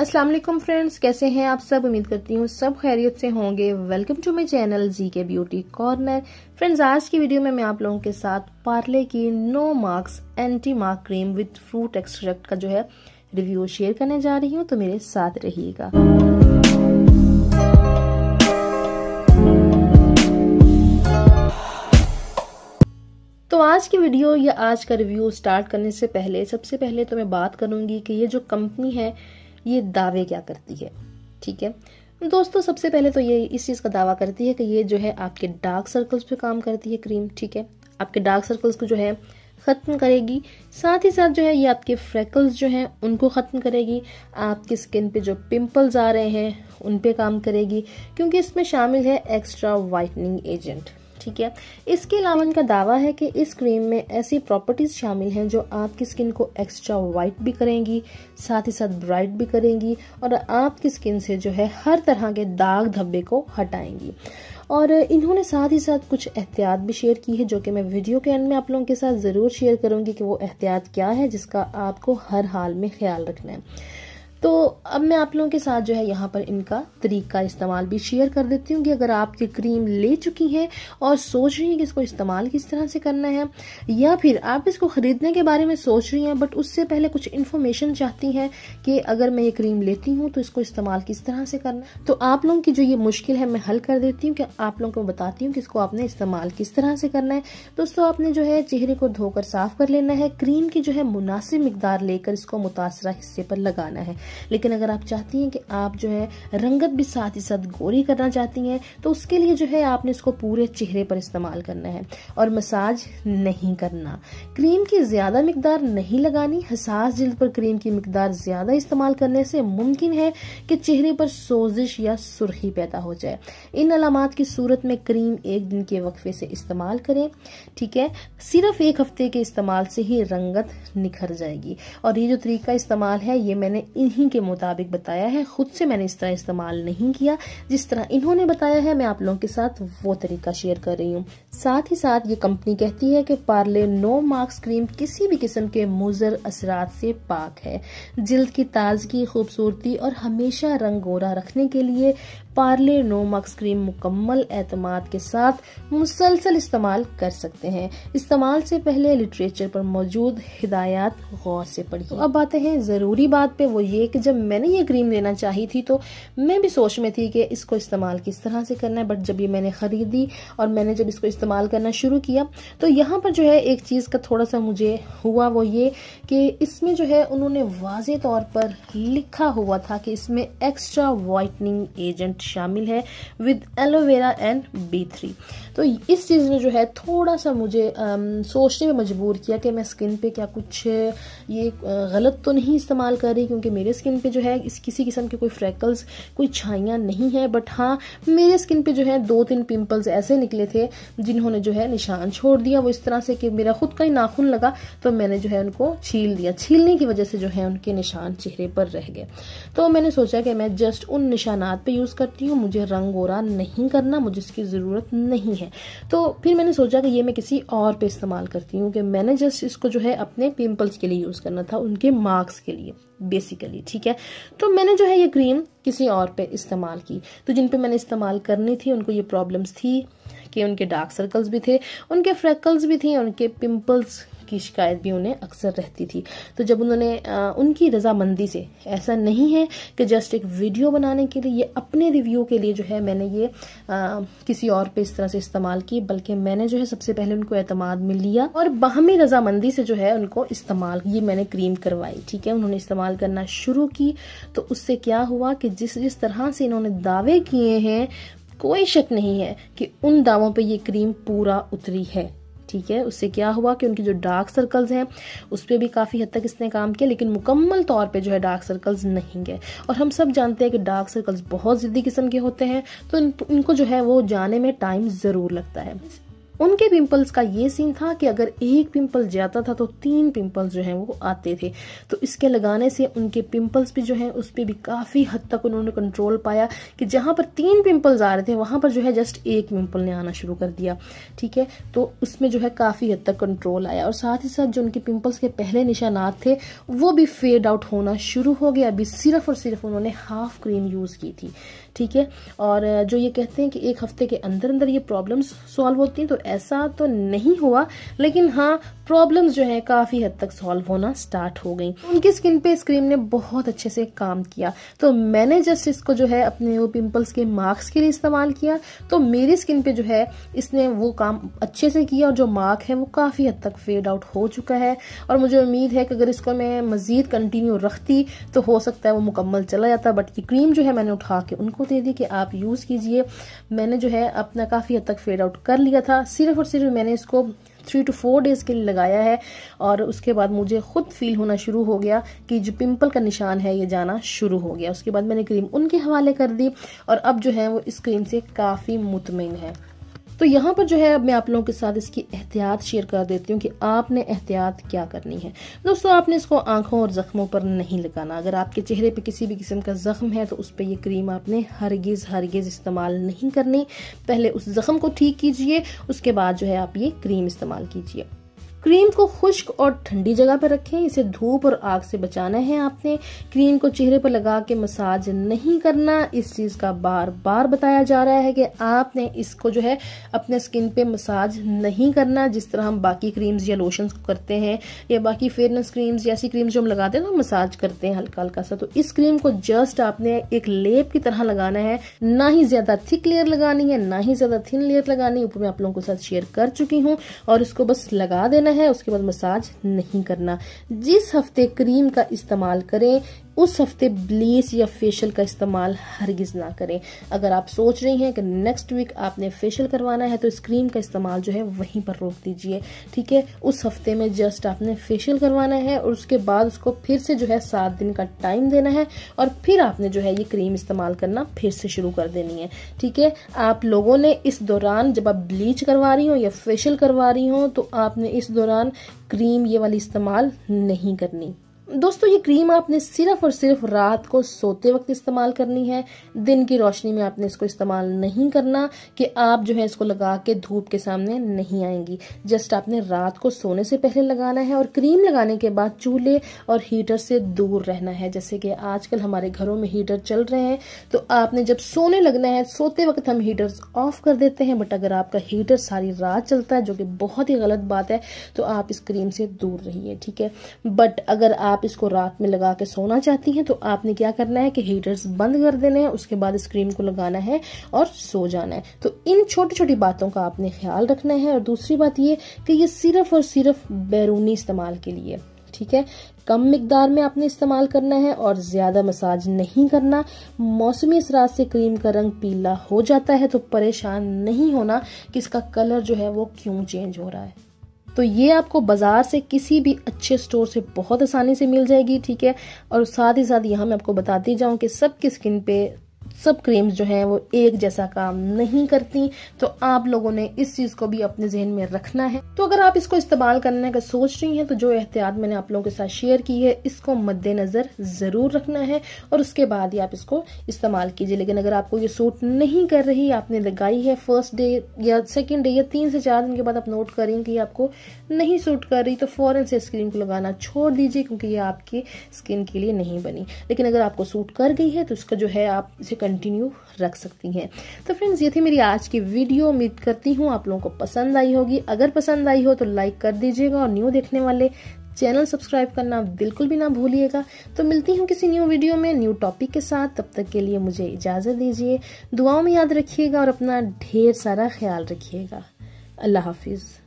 अस्सलाम वालेकुम फ्रेंड्स कैसे हैं आप सब उम्मीद करती हूँ सब खैरियत से होंगे welcome to my channel G K beauty corner friends आज की वीडियो में मैं आप लोगों के साथ पार्ले की no marks anti mark cream with fruit extract का जो है रिव्यू शेयर करने जा रही हूँ तो मेरे साथ रहिएगा तो आज की वीडियो या आज का रिव्यू स्टार्ट करने से पहले सबसे पहले तो मैं बात करूंगी कि ये जो कंपनी है ये दावे क्या करती है ठीक है दोस्तों सबसे पहले तो ये इस चीज़ का दावा करती है कि ये जो है आपके डार्क सर्कल्स पे काम करती है क्रीम ठीक है आपके डार्क सर्कल्स को जो है ख़त्म करेगी साथ ही साथ जो है ये आपके फ्रेकल्स जो हैं उनको ख़त्म करेगी आपकी स्किन पे जो पिंपल्स आ रहे हैं उन पे काम करेगी क्योंकि इसमें शामिल है एक्स्ट्रा वाइटनिंग एजेंट ठीक है इसके अलावा इनका दावा है कि इस क्रीम में ऐसी प्रॉपर्टीज़ शामिल हैं जो आपकी स्किन को एक्स्ट्रा वाइट भी करेंगी साथ ही साथ ब्राइट भी करेंगी और आपकी स्किन से जो है हर तरह के दाग धब्बे को हटाएंगी और इन्होंने साथ ही साथ कुछ एहतियात भी शेयर की है जो कि मैं वीडियो के एंड में आप लोगों के साथ ज़रूर शेयर करूँगी कि वो एहतियात क्या है जिसका आपको हर हाल में ख्याल रखना है तो अब मैं आप लोगों के साथ जो है यहाँ पर इनका तरीका इस्तेमाल भी शेयर कर देती हूँ कि अगर आप ये क्रीम ले चुकी हैं और सोच रही हैं कि इसको इस्तेमाल किस तरह से करना है या फिर आप इसको ख़रीदने के बारे में सोच रही हैं बट उससे पहले कुछ इन्फॉर्मेशन चाहती हैं कि अगर मैं ये क्रीम लेती हूँ तो इसको इस्तेमाल किस तरह से करना तो आप लोगों की जो ये मुश्किल है मैं हल कर देती हूँ कि आप लोगों को बताती हूँ कि इसको आपने इस्तेमाल किस तरह से करना है दोस्तों आपने जो है चेहरे को धोकर साफ कर लेना है क्रीम की जो है मुनासिब मकदार लेकर इसको मुतासर हिस्से पर लगाना है लेकिन अगर आप चाहती हैं कि आप जो है रंगत भी साथ ही साथ गोरी करना चाहती हैं तो उसके लिए जो है आपने इसको पूरे चेहरे पर इस्तेमाल करना है और मसाज नहीं करना क्रीम की ज़्यादा मकदार नहीं लगानी हसास जल्द पर क्रीम की मकदार ज़्यादा इस्तेमाल करने से मुमकिन है कि चेहरे पर सोजिश या सुर्खी पैदा हो जाए इन अलामत की सूरत में क्रीम एक दिन के वक्फे से इस्तेमाल करें ठीक है सिर्फ एक हफ्ते के इस्तेमाल से ही रंगत निखर जाएगी और ये जो तरीका इस्तेमाल है ये मैंने इन्हीं उन्हीं के मुताबिक बताया है खुद से मैंने इस तरह इस्तेमाल नहीं किया जिस तरह इन्होंने बताया है मैं आप लोगों के साथ वो तरीका शेयर कर रही हूँ साथ ही साथ ये कंपनी कहती है कि पार्ले नो मार्क्स क्रीम किसी भी किस्म के मुजर असरात से पाक है जल्द की ताजगी खूबसूरती और हमेशा रंग गोरा रखने के लिए पार्ले नो मक्स क्रीम मुकम्मल एतम के साथ मुसलसल इस्तेमाल कर सकते हैं इस्तेमाल से पहले लिटरेचर पर मौजूद हिदायत गौर से पढ़ी तो अब आते हैं ज़रूरी बात पे वो ये कि जब मैंने ये क्रीम लेना चाही थी तो मैं भी सोच में थी कि इसको इस्तेमाल किस तरह से करना है बट जब ये मैंने ख़रीदी और मैंने जब इसको इस्तेमाल करना शुरू किया तो यहाँ पर जो है एक चीज़ का थोड़ा सा मुझे हुआ वो ये कि इसमें जो है उन्होंने वाज तौर पर लिखा हुआ था कि इसमें एक्स्ट्रा वाइटनिंग एजेंट शामिल है with aloe vera and B three तो इस चीज़ ने जो है थोड़ा सा मुझे आ, सोचने में मजबूर किया कि मैं स्किन पे क्या कुछ ये गलत तो नहीं इस्तेमाल कर रही क्योंकि मेरे स्किन पे जो है इस किसी किस्म के कोई फ्रैकल्स कोई छाइयाँ नहीं है बट हाँ मेरे स्किन पे जो है दो तीन पिंपल्स ऐसे निकले थे जिन्होंने जो है निशान छोड़ दिया वो इस तरह से कि मेरा खुद का ही नाखून लगा तो मैंने जो है उनको छील दिया छीलने की वजह से जो है उनके निशान चेहरे पर रह गए तो मैंने सोचा कि मैं जस्ट उन निशानात पर यूज़ करती हूँ मुझे रंग गोरा नहीं करना मुझे इसकी ज़रूरत नहीं है हैं तो फिर मैंने सोचा कि ये मैं किसी और पे इस्तेमाल करती हूँ कि मैंने जस्ट इसको जो है अपने पिम्पल्स के लिए यूज़ करना था उनके मार्क्स के लिए बेसिकली ठीक है तो मैंने जो है ये क्रीम किसी और पे इस्तेमाल की तो जिन पे मैंने इस्तेमाल करनी थी उनको ये प्रॉब्लम्स थी कि उनके डार्क सर्कल्स भी थे उनके फ्रैकल्स भी थी उनके पिम्पल्स की शिकायत भी उन्हें अक्सर रहती थी तो जब उन्होंने उनकी रजामंदी से ऐसा नहीं है कि जस्ट एक वीडियो बनाने के लिए ये अपने रिव्यू के लिए जो है मैंने ये आ, किसी और पे इस तरह से इस्तेमाल की बल्कि मैंने जो है सबसे पहले उनको एतमाद में लिया और बाहमी रजामंदी से जो है उनको इस्तेमाल ये मैंने क्रीम करवाई ठीक है उन्होंने इस्तेमाल करना शुरू की तो उससे क्या हुआ कि जिस जिस तरह से इन्होंने दावे किए हैं कोई शक नहीं है कि उन दावों पे ये क्रीम पूरा उतरी है ठीक है उससे क्या हुआ कि उनकी जो डार्क सर्कल्स हैं उस पर भी काफ़ी हद तक इसने काम किया लेकिन मुकम्मल तौर पर जो है डार्क सर्कल्स नहीं गए और हम सब जानते हैं कि डार्क सर्कल्स बहुत ज़िद्दी किस्म के होते हैं तो इनको जो है वो जाने में टाइम ज़रूर लगता है उनके पिंपल्स का ये सीन था कि अगर एक पिंपल जाता था तो तीन पिंपल्स जो हैं वो आते थे तो इसके लगाने से उनके पिंपल्स भी जो हैं उस पर भी काफ़ी हद तक उन्होंने कंट्रोल पाया कि जहाँ पर तीन पिंपल्स आ रहे थे वहाँ पर जो है जस्ट एक पिंपल ने आना शुरू कर दिया ठीक है तो उसमें जो है काफ़ी हद तक कंट्रोल आया और साथ ही साथ जो उनके पिम्पल्स के पहले निशानात थे वो भी फेड आउट होना शुरू हो गया अभी सिर्फ और सिर्फ उन्होंने हाफ क्रीम यूज़ की थी ठीक है और जो ये कहते हैं कि एक हफ्ते के अंदर अंदर ये प्रॉब्लम्स सॉल्व होती हैं तो ऐसा तो नहीं हुआ लेकिन हाँ प्रॉब्लम्स जो है काफ़ी हद तक सॉल्व होना स्टार्ट हो गई उनकी स्किन पे इस क्रीम ने बहुत अच्छे से काम किया तो मैंने जस्ट इसको जो है अपने वो पिंपल्स के मार्क्स के लिए इस्तेमाल किया तो मेरी स्किन पे जो है इसने वो काम अच्छे से किया और जो मार्क है वो काफ़ी हद तक फेड आउट हो चुका है और मुझे उम्मीद है कि अगर इसको मैं मज़ीद कंटिन्यू रखती तो हो सकता है वो मुकम्मल चला जाता बट ये क्रीम जो है मैंने उठा के उनको दे दी कि आप यूज़ कीजिए मैंने जो है अपना काफ़ी हद तक फेड आउट कर लिया था सिर्फ और सिर्फ मैंने इसको थ्री टू फोर डेज़ के लिए लगाया है और उसके बाद मुझे खुद फील होना शुरू हो गया कि जो पिंपल का निशान है ये जाना शुरू हो गया उसके बाद मैंने क्रीम उनके हवाले कर दी और अब जो है वो इस क्रीम से काफ़ी मुतमिन है तो यहाँ पर जो है अब मैं आप लोगों के साथ इसकी एहतियात शेयर कर देती हूँ कि आपने एहतियात क्या करनी है दोस्तों आपने इसको आंखों और ज़ख्मों पर नहीं लगाना अगर आपके चेहरे पर किसी भी किस्म का ज़ख्म है तो उस पर यह क्रीम आपने हरगिज़ हरगिज़ इस्तेमाल नहीं करनी पहले उस ज़ख्म को ठीक कीजिए उसके बाद जो है आप ये क्रीम इस्तेमाल कीजिए क्रीम को खुश्क और ठंडी जगह पर रखें इसे धूप और आग से बचाना है आपने क्रीम को चेहरे पर लगा के मसाज नहीं करना इस चीज़ का बार बार बताया जा रहा है कि आपने इसको जो है अपने स्किन पे मसाज नहीं करना जिस तरह हम बाकी क्रीम्स या लोशंस करते हैं या बाकी फेयरनेस क्रीम्स या ऐसी क्रीम्स जो हम लगाते हैं तो मसाज करते हैं हल्का हल्का सा तो इस क्रीम को जस्ट आपने एक लेप की तरह लगाना है ना ही ज़्यादा थिक लेयर लगानी है ना ही ज़्यादा थिन लेयर लगानी ऊपर मैं आप लोगों के साथ शेयर कर चुकी हूँ और इसको बस लगा देना करना है उसके बाद मसाज नहीं करना जिस हफ्ते क्रीम का इस्तेमाल करें उस हफ्ते ब्लीच या फेशियल का इस्तेमाल हरगिज़ ना करें अगर आप सोच रही हैं कि नेक्स्ट वीक आपने फेशियल करवाना है तो स्क्रीम का इस्तेमाल जो है वहीं पर रोक दीजिए ठीक है उस हफ्ते में जस्ट आपने फेशियल करवाना है और उसके बाद उसको फिर से जो है सात दिन का टाइम देना है और फिर आपने जो है ये क्रीम इस्तेमाल करना फिर से शुरू कर देनी है ठीक है आप लोगों ने इस दौरान जब आप ब्लीच करवा रही हो या फेशियल करवा रही हो तो आपने इस दौरान क्रीम ये वाली इस्तेमाल नहीं करनी दोस्तों ये क्रीम आपने सिर्फ और सिर्फ रात को सोते वक्त इस्तेमाल करनी है दिन की रोशनी में आपने इसको इस्तेमाल नहीं करना कि आप जो है इसको लगा के धूप के सामने नहीं आएंगी जस्ट आपने रात को सोने से पहले लगाना है और क्रीम लगाने के बाद चूल्हे और हीटर से दूर रहना है जैसे कि आजकल हमारे घरों में हीटर चल रहे हैं तो आपने जब सोने लगना है सोते वक्त हम हीटर ऑफ कर देते हैं बट अगर आपका हीटर सारी रात चलता है जो कि बहुत ही गलत बात है तो आप इस क्रीम से दूर रहिए ठीक है बट अगर आप आप इसको रात में लगा के सोना चाहती हैं तो आपने क्या करना है कि हीटर्स बंद कर देने हैं उसके बाद इस क्रीम को लगाना है और सो जाना है तो इन छोटी छोटी बातों का आपने ख्याल रखना है और दूसरी बात ये कि ये सिर्फ और सिर्फ बैरूनी इस्तेमाल के लिए ठीक है कम मकदार में आपने इस्तेमाल करना है और ज़्यादा मसाज नहीं करना मौसमी असरा से क्रीम का रंग पीला हो जाता है तो परेशान नहीं होना कि इसका कलर जो है वो क्यों चेंज हो रहा है तो ये आपको बाज़ार से किसी भी अच्छे स्टोर से बहुत आसानी से मिल जाएगी ठीक है और साथ ही साथ यहाँ मैं आपको बताती जाऊँ कि सबकी स्किन पे सब क्रीम्स जो हैं वो एक जैसा काम नहीं करती तो आप लोगों ने इस चीज़ को भी अपने जहन में रखना है तो अगर आप इसको इस्तेमाल करने का सोच रही हैं तो जो एहतियात मैंने आप लोगों के साथ शेयर की है इसको मद्देनज़र ज़रूर रखना है और उसके बाद ही आप इसको इस्तेमाल कीजिए लेकिन अगर आपको ये सूट नहीं कर रही आपने लगाई है फर्स्ट डे या सेकेंड डे या तीन से चार दिन के बाद आप नोट करें कि आपको नहीं सूट कर रही तो फ़ौरन से स्क्रीन को लगाना छोड़ दीजिए क्योंकि ये आपकी स्किन के लिए नहीं बनी लेकिन अगर आपको सूट कर गई है तो उसका जो है आप इसे कंटिन्यू रख सकती हैं तो फ्रेंड्स ये थी मेरी आज की वीडियो उम्मीद करती हूँ आप लोगों को पसंद आई होगी अगर पसंद आई हो तो लाइक कर दीजिएगा और न्यू देखने वाले चैनल सब्सक्राइब करना बिल्कुल भी ना भूलिएगा तो मिलती हूँ किसी न्यू वीडियो में न्यू टॉपिक के साथ तब तक के लिए मुझे इजाज़त दीजिए दुआओं में याद रखिएगा और अपना ढेर सारा ख्याल रखिएगा अल्लाह हाफिज़